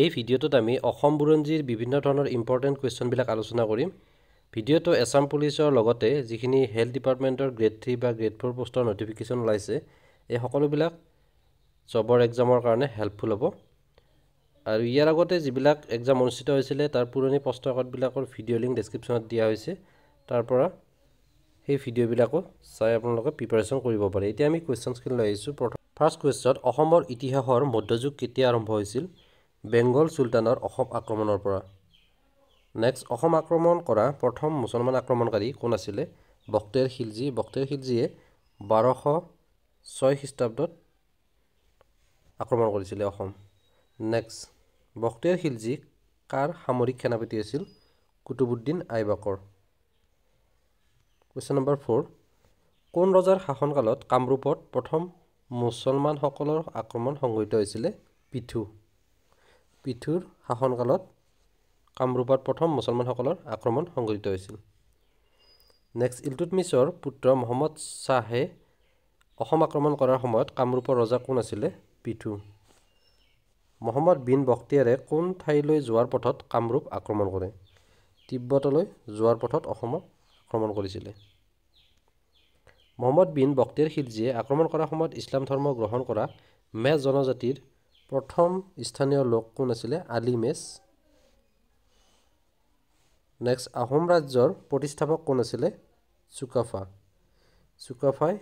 এই ভিডিঅ'টোত আমি অসম বুৰঞ্জীৰ বিভিন্ন ধৰণৰ ইম্পৰ্টেণ্ট কুৱেশ্যনবিলাক আলোচনা কৰিম ভিডিঅ'টো এছাম পুলিচৰ লগতে যিখিনি হেল্থ ডিপাৰ্টমেণ্টৰ গ্ৰেড থ্ৰী বা গ্ৰেড ফ'ৰ পষ্টৰ ন'টিফিকেশ্যন ওলাইছে এই সকলোবিলাক জবৰ এক্সামৰ কাৰণে হেল্পফুল হ'ব আৰু ইয়াৰ আগতে যিবিলাক এক্সাম অনুষ্ঠিত হৈছিলে তাৰ পুৰণি প্ৰশ্ন ভিডিঅ' লিংক ডেছক্ৰিপশ্যনত দিয়া হৈছে তাৰ পৰা সেই ভিডিঅ'বিলাকো চাই আপোনালোকে প্ৰিপেৰেশ্যন কৰিব পাৰে এতিয়া আমি কুৱেশ্যনছখিনি লৈ আহিছোঁ প্ৰথম ফাৰ্ষ্ট কুৱেশ্যন অসমৰ ইতিহাসৰ মধ্যযুগ কেতিয়া আৰম্ভ হৈছিল বেংগল চুলতানৰ অসম আক্ৰমণৰ পৰা নেক্সট অসম আক্ৰমণ কৰা প্ৰথম মুছলমান আক্ৰমণকাৰী কোন আছিলে বক্তেৰ খিলজী বক্তেৰ খিলজীয়ে বাৰশ ছয় খ্ৰীষ্টাব্দত আক্ৰমণ কৰিছিলে অসম নেক্সট বক্তেৰ খিলজী কাৰ সামৰিক সেনাপতি আছিল কুতুবুদ্দিন আইবাকৰ কুৱেশ্যন নম্বৰ ফ'ৰ কোন ৰজাৰ শাসনকালত কামৰূপত প্ৰথম মুছলমানসকলৰ আক্ৰমণ সংঘটিত হৈছিলে পিঠু পৃথুৰ শাসনকালত কামৰূপত প্ৰথম মুছলমানসকলৰ আক্ৰমণ সংঘটিত হৈছিল নেক্সট ইলটুটমিছৰ পুত্ৰ মহম্মদ শ্বাহে অসম আক্ৰমণ কৰাৰ সময়ত কামৰূপৰ ৰজা কোন আছিলে পিথু মহম্মদ বিন বখতিয়াৰে কোন ঠাইলৈ যোৱাৰ পথত কামৰূপ আক্ৰমণ কৰে তিব্বতলৈ যোৱাৰ পথত অসমক আক্ৰমণ কৰিছিলে মহম্মদ বিন বখতিয়াৰ শিলজীয়ে আক্ৰমণ কৰাৰ সময়ত ইছলাম ধৰ্ম গ্ৰহণ কৰা মেজ জনজাতিৰ প্ৰথম স্থানীয় লোক কোন আছিলে আলি আলিমেচ নেক্সট আহোম ৰাজ্যৰ প্ৰতিষ্ঠাপক কোন আছিলে চুকাফা চুকাফাই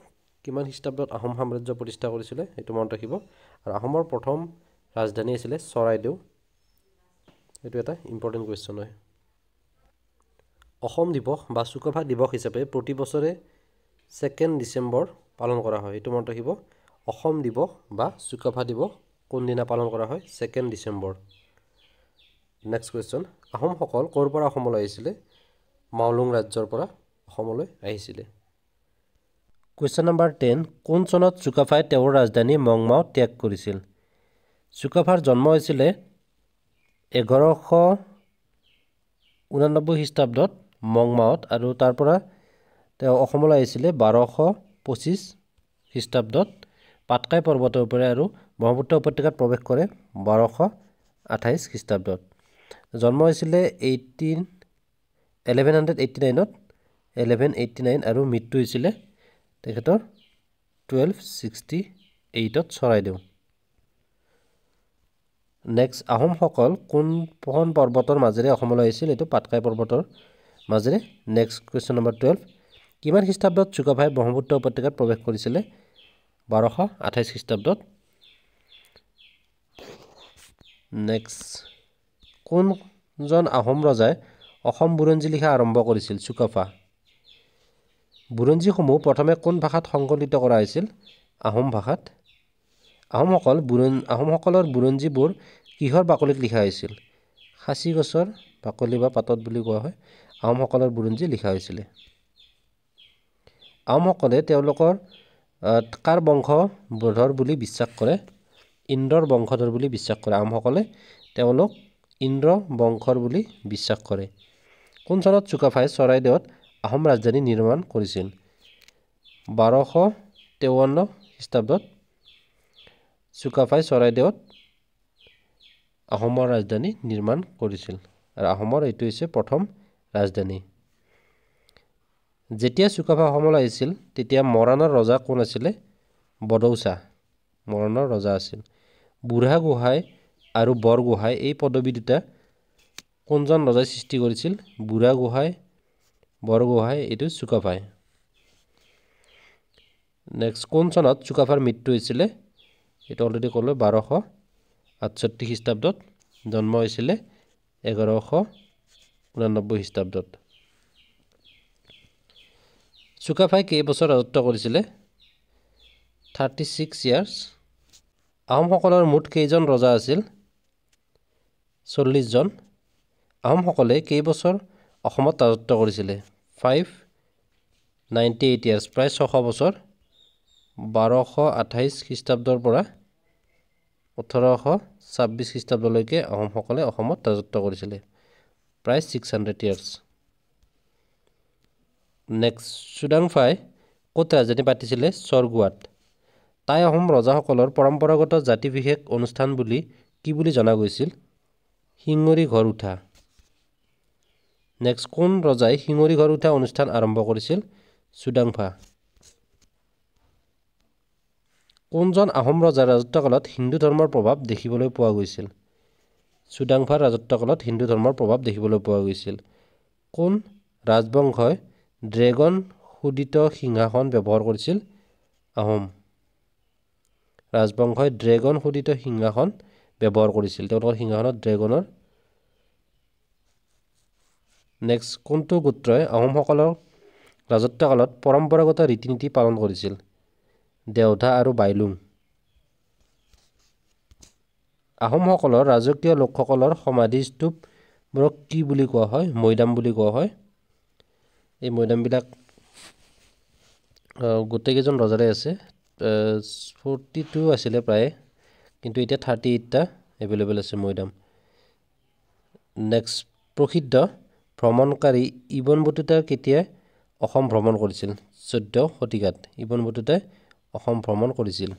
কিমান খ্ৰীষ্টাব্দত আহোম সাম্ৰাজ্য প্ৰতিষ্ঠা কৰিছিলে সেইটো মনত ৰাখিব আৰু আহোমৰ প্ৰথম ৰাজধানী আছিলে চৰাইদেউ এইটো এটা ইম্পৰ্টেণ্ট কুৱেশ্যন হয় অসম দিৱস বা চুকাফা দিৱস হিচাপে প্ৰতি বছৰে ছেকেণ্ড ডিচেম্বৰ পালন কৰা হয় এইটো মনত ৰাখিব অসম দিৱস বা চুকাফা দিৱস কোনদিনা পালন কৰা হয় ছেকেণ্ড ডিচেম্বৰ নেক্সট কুৱেশ্যন আহোমসকল ক'ৰ পৰা অসমলৈ আহিছিলে মাওলুং ৰাজ্যৰ পৰা অসমলৈ আহিছিলে কুৱেশ্যন নম্বৰ টেন কোন চনত চুকাফাই তেওঁৰ ৰাজধানী মংমাও ত্যাগ কৰিছিল চুকাফাৰ জন্ম হৈছিলে এঘাৰশ ঊনানব্বৈ খ্ৰীষ্টাব্দত মংমাওত আৰু তাৰ পৰা তেওঁ অসমলৈ আহিছিলে বাৰশ পঁচিছ খ্ৰীষ্টাব্দত পাটকাই পৰ্বতৰ পৰা আৰু ব্ৰহ্মপুত্ৰ উপত্যকাত প্ৰৱেশ কৰে বাৰশ আঠাইছ খ্ৰীষ্টাব্দত জন্ম হৈছিলে এইটিন এলেভেন হাণ্ড্ৰেড এইটি নাইনত এলেভেন এইটি নাইন আৰু মৃত্যু হৈছিলে তেখেতৰ টুৱেলভ ছিক্সটি এইটত চৰাইদেউ নেক্সট আহোমসকল কোনপোহন পৰ্বতৰ মাজেৰে অসমলৈ আহিছিল এইটো পাটকাই পৰ্বতৰ মাজেৰে নেক্সট কুৱেশ্যন নম্বৰ টুৱেলভ কিমান খ্ৰীষ্টাব্দত চুকাভাই ব্ৰহ্মপুত্ৰ উপত্যকাত প্ৰৱেশ কৰিছিলে বাৰশ আঠাইছ খ্ৰীষ্টাব্দত নেক্সট কোনজন আহোম ৰজাই অসম বুৰঞ্জী লিখা আৰম্ভ কৰিছিল চুকাফা বুৰঞ্জীসমূহ প্ৰথমে কোন ভাষাত সংকলিত কৰা হৈছিল আহোম ভাষাত আহোমসকল বুৰঞ আহোমসকলৰ বুৰঞ্জীবোৰ কিহৰ বাকলিত লিখা হৈছিল সাঁচি গছৰ বাকলি বা পাতত বুলি কোৱা হয় আহোমসকলৰ বুৰঞ্জী লিখা হৈছিলে আহোমসকলে তেওঁলোকৰ কাৰ বংশ বধৰ বুলি বিশ্বাস কৰে ইন্দ্ৰৰ বংশধৰ বুলি বিশ্বাস কৰে আহোমসকলে তেওঁলোক ইন্দ্ৰ বংশৰ বুলি বিশ্বাস কৰে কোন চনত চুকাফাই চৰাইদেউত আহোম ৰাজধানী নিৰ্মাণ কৰিছিল বাৰশ তেৱন্ন খ্ৰীষ্টাব্দত চুকাফাই চৰাইদেউত আহোমৰ ৰাজধানী নিৰ্মাণ কৰিছিল আৰু আহোমৰ এইটো হৈছে প্ৰথম ৰাজধানী যেতিয়া চুকাফা অসমলৈ আহিছিল তেতিয়া মৰাণৰ ৰজা কোন আছিলে বডৌচা মৰাণৰ ৰজা আছিল বুঢ়াগোহাঁই আৰু বৰগোহাঁই এই পদবী দুটা কোনজন ৰজাই সৃষ্টি কৰিছিল বুঢ়াগোহাঁই বৰগোহাঁই এইটো চুকাফাই নেক্সট কোন চনত চুকাফাৰ মৃত্যু হৈছিলে এইটো অলৰেডি ক'লোঁ বাৰশ আঠষষ্ঠি খ্ৰীষ্টাব্দত জন্ম হৈছিলে এঘাৰশ ঊনানব্বৈ খ্ৰীষ্টাব্দত চুকাফাই কেইবছৰ ৰাজত্ব কৰিছিলে থাৰ্টি ছিক্স ইয়াৰ্ছ আহোমসকলৰ মুঠ কেইজন ৰজা আছিল চল্লিছজন আহোমসকলে কেইবছৰ অসমত ৰাজত্ব কৰিছিলে ফাইভ নাইণ্টি এইট ইয়াৰ্ছ প্ৰায় ছশ বছৰ বাৰশ আঠাইছ খ্ৰীষ্টাব্দৰ পৰা ওঠৰশ ছাব্বিছ খ্ৰীষ্টাব্দলৈকে আহোমসকলে অসমত ৰাজত্ব কৰিছিলে প্ৰায় ছিক্স হাণ্ড্ৰেড ইয়াৰ্ছ নেক্সট চুডাংফাই ক'ত ৰাজধানী পাতিছিলে স্বৰগুৱাত তাই আহোম ৰজাসকলৰ পৰম্পৰাগত জাতি বিশেষ অনুষ্ঠান বুলি কি বুলি জনা গৈছিল শিঙৰি ঘৰ উঠা নেক্সট কোন ৰজাই শিঙৰি ঘৰ উঠা অনুষ্ঠান আৰম্ভ কৰিছিল চুডাংফা কোনজন আহোম ৰজাৰ ৰাজত্বকালত হিন্দু ধৰ্মৰ প্ৰভাৱ দেখিবলৈ পোৱা গৈছিল চুডাংফাৰ ৰাজত্বকালত হিন্দু ধৰ্মৰ প্ৰভাৱ দেখিবলৈ পোৱা গৈছিল কোন ৰাজবংশই ড্ৰেগন সুদিত সিংহাসন ব্যৱহাৰ কৰিছিল আহোম ৰাজবংশই ড্ৰেগন শোধিত সিংহাসন ব্যৱহাৰ কৰিছিল তেওঁলোকৰ সিংহাসনত ড্ৰেগনৰ নেক্সট কোনটো গোত্ৰই আহোমসকলৰ ৰাজত্বকালত পৰম্পৰাগত ৰীতি নীতি পালন কৰিছিল দেওধা আৰু বাইলুং আহোমসকলৰ ৰাজকীয় লোকসকলৰ সমাধি স্তূপবোৰক কি বুলি কোৱা হয় মৈদাম বুলি কোৱা হয় এই মৈদামবিলাক গোটেইকেইজন ৰজাৰে আছে ফৰ্টি টু আছিলে প্ৰায়ে কিন্তু এতিয়া থাৰ্টি এইটটা এভেইলেবল আছে দাম নেক্সট প্ৰসিদ্ধ ভ্ৰমণকাৰী ইবন বটুতা কেতিয়া অসম ভ্ৰমণ কৰিছিল চৈধ্য শতিকাত ইবন বটুতাই অসম ভ্ৰমণ কৰিছিল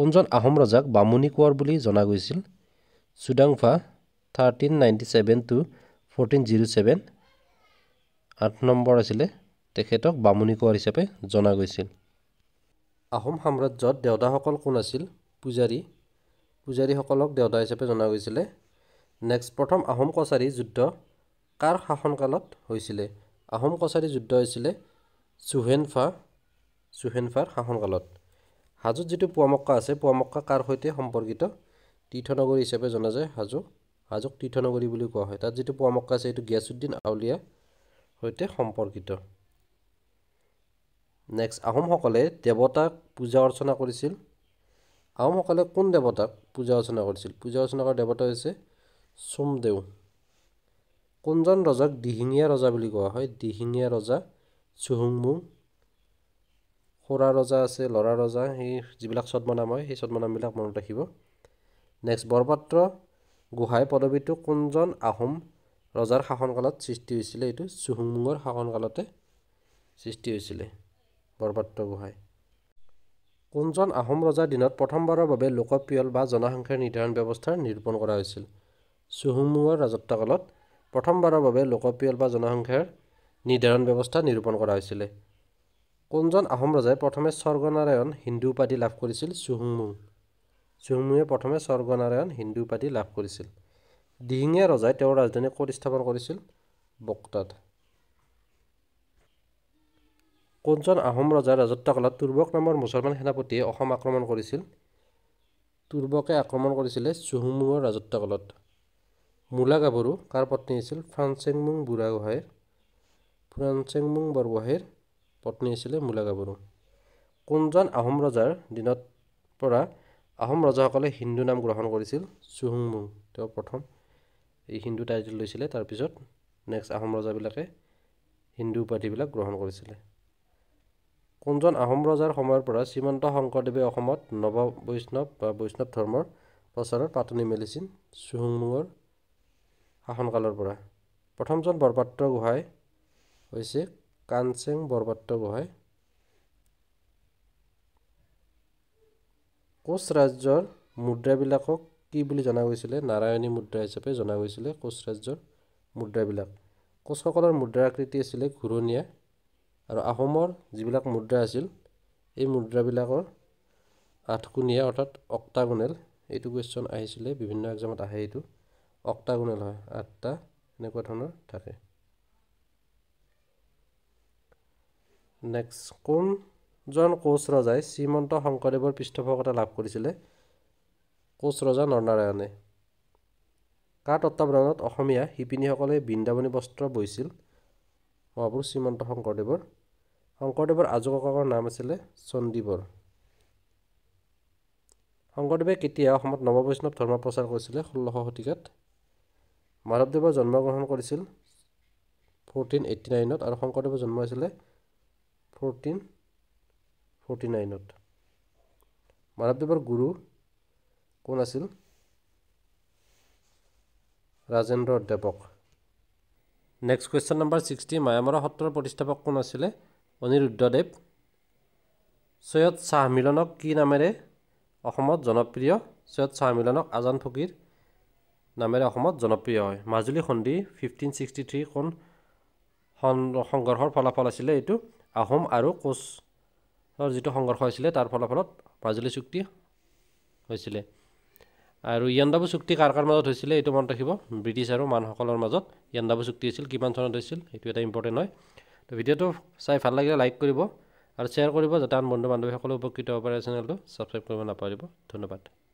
কোনজন আহোম ৰজাক বামুণী কোঁৱৰ বুলি জনা গৈছিল Sudangphaa thirteen ninety seven to fourteen zero' seven আঠ নম্বৰ আছিলে তেখেতক বামুণী কোঁৱৰ হিচাপে জনা গৈছিল আহোম সাম্ৰাজ্যত দেউতাসকল কোন আছিল পূজাৰী পূজাৰীসকলক দেউতা হিচাপে জনা গৈছিলে নেক্সট প্ৰথম আহোম কছাৰী যুদ্ধ কাৰ শাসনকালত হৈছিলে আহোম কছাৰী যুদ্ধ হৈছিলে চুহেনফা চুহেনফাৰ শাসনকালত হাজোত যিটো পোৱামক্কা আছে পোৱামক্কা কাৰ সৈতে সম্পৰ্কিত তীৰ্থনগৰী হিচাপে জনা যায় হাজো হাজোক তীৰ্থনগৰী বুলি কোৱা হয় তাত যিটো পোৱামক্কা আছে সেইটো গিয়াছুদ্দিন আউলীয়া সৈতে সম্পৰ্কিত নেক্সট আহোমসকলে দেৱতাক পূজা অৰ্চনা কৰিছিল আহোমসকলে কোন দেৱতাক পূজা অৰ্চনা কৰিছিল পূজা অৰ্চনা কৰা দেৱতা হৈছে চোমদেউ কোনজন ৰজাক দিহিঙীয়া ৰজা বুলি কোৱা হয় দিহিঙীয়া ৰজা চুহুংমুং খুৰা ৰজা আছে ল'ৰা ৰজা সেই যিবিলাক ছদ্মনাম হয় সেই ছদ্মনামবিলাক মনত ৰাখিব নেক্সট বৰপাত্ৰ গোহাঁই পদবীটো কোনজন আহোম ৰজাৰ শাসনকালত সৃষ্টি হৈছিলে এইটো চুহুংমুঙৰ শাসনকালতে সৃষ্টি হৈছিলে বৰপাত্ৰ গোহাঁই কোনজন আহোম ৰজাৰ দিনত প্ৰথমবাৰৰ বাবে লোকপিয়ল বা জনসংখ্যাৰ নিৰ্ধাৰণ ব্যৱস্থাৰ নিৰূপণ কৰা হৈছিল চুহুমুঙৰ ৰাজত্বকালত প্ৰথমবাৰৰ বাবে লোকপিয়ল বা জনসংখ্যাৰ নিৰ্ধাৰণ ব্যৱস্থা নিৰূপণ কৰা হৈছিলে কোনজন আহোম ৰজাই প্ৰথমে স্বৰ্গনাৰায়ণ হিন্দু উপাধি লাভ কৰিছিল চুহুমুং চুহুমুৱে প্ৰথমে স্বৰ্গনাৰায়ণ হিন্দু উপাধি লাভ কৰিছিল দিহিঙীয়া ৰজাই তেওঁৰ ৰাজধানী ক'ত স্থাপন কৰিছিল বক্তাত কোনজন আহোম ৰজাৰ ৰাজত্বকালত তুৰ্বক নামৰ মুছলমান সেনাপতিয়ে অসম আক্ৰমণ কৰিছিল তুৰ্বকে আক্ৰমণ কৰিছিলে চুহুমুঙৰ ৰাজত্বকালত মূলা গাভৰু কাৰ পত্নী আছিল ফ্ৰাঞ্চেংমুং বুঢ়াগোহাঁইৰ ফ্ৰাঞ্চেংমুং বৰগোহাঁইৰ পত্নী আছিলে মূলা গাভৰু কোনজন আহোম ৰজাৰ দিনত পৰা আহোম ৰজাসকলে হিন্দু নাম গ্ৰহণ কৰিছিল চুহুংমুং তেওঁ প্ৰথম এই হিন্দু টাইটেল লৈছিলে তাৰপিছত নেক্সট আহোম ৰজাবিলাকে হিন্দু উপাধিবিলাক গ্ৰহণ কৰিছিলে কোনজন আহোম ৰজাৰ সময়ৰ পৰা শ্ৰীমন্ত শংকৰদেৱে অসমত নৱ বৈষ্ণৱ বা বৈষ্ণৱ ধৰ্মৰ প্ৰচাৰৰ পাতনি মেলিছিল চুহুংমুঙৰ শাসনকালৰ পৰা প্ৰথমজন বৰপাত্ৰ গোহাঁই হৈছে কাঞ্চেং বৰপাত্ৰ গোহাঁই কোচ ৰাজ্যৰ মুদ্ৰাবিলাকক কি বুলি জনা গৈছিলে নাৰায়ণী মুদ্ৰা হিচাপে জনা গৈছিলে কোচ ৰাজ্যৰ মুদ্ৰাবিলাক কোচসকলৰ মুদ্ৰাৰ আকৃতি আছিলে ঘূৰণীয়া আৰু আহোমৰ যিবিলাক মুদ্ৰা আছিল এই মুদ্ৰাবিলাকৰ আঠকোণীয়া অৰ্থাৎ অক্টাগোনেল এইটো কুৱেশ্যন আহিছিলে বিভিন্ন এক্সামত আহে এইটো অক্টাগোনেল হয় আঠটা এনেকুৱা ধৰণৰ থাকে নেক্সট কোনজন কোচ ৰজাই শ্ৰীমন্ত শংকৰদেৱৰ পৃষ্ঠপোষকতা লাভ কৰিছিলে কোচ ৰজা নৰনাৰায়ণে কাৰ তত্বাৱধানত অসমীয়া শিপিনীসকলে বৃন্দাবনী বস্ত্ৰ বৈছিল মহাপুৰুষ শ্ৰীমন্ত শংকৰদেৱৰ শংকৰদেৱৰ আজোককৰ নাম আছিলে চণ্ডীবৰ শংকৰদেৱে কেতিয়া অসমত নৱ বৈষ্ণৱ ধৰ্ম প্ৰচাৰ কৰিছিলে ষোল্লশ শতিকাত মাধৱদেৱৰ জন্মগ্ৰহণ কৰিছিল ফ'ৰ্টিন এইটি নাইনত আৰু শংকৰদেৱৰ জন্ম আছিলে ফ'ৰ্টিন ফ'ৰ্টি নাইনত মাধৱদেৱৰ গুৰু কোন আছিল ৰাজেন্দ্ৰ অধ্যাপক next question number sixty Mayamara সত্ৰৰ প্ৰতিষ্ঠাপক কোন আছিলে অনিৰুদ্ধদেৱ চৈয়দ শ্বাহ মিলনক কি নামেৰে অসমত জনপ্ৰিয় চৈয়দ শ্বাহ মিলনক আজান ফকীৰ নামেৰে অসমত জনপ্ৰিয় হয় মাজুলী সন্ধি ফিফটিন ছিক্সটি থ্ৰী কোন সংঘৰ্ষৰ ফলাফল আছিলে এইটো আহোম আৰু কোচৰ যিটো সংঘৰ্ষ আছিলে তাৰ ফলাফলত মাজুলী চুক্তি হৈছিলে আৰু ইয়াণ্ডাবু চুক্তি কাৰ কাৰ মাজত হৈছিলে এইটো মনত ৰাখিব ব্ৰিটিছ আৰু মানুহসকলৰ মাজত ইয়াণ্ডাবু চুক্তি হৈছিল কিমান চনত হৈছিল সেইটো এটা ইম্পৰ্টেণ্ট হয় তো ভিডিঅ'টো চাই ভাল লাগিলে লাইক কৰিব আৰু শ্বেয়াৰ কৰিব যাতে আন বন্ধু বান্ধৱীসকলে উপকৃত হ'ব পাৰে চেনেলটো ছাবস্ক্ৰাইব কৰিব নাপাহৰিব ধন্যবাদ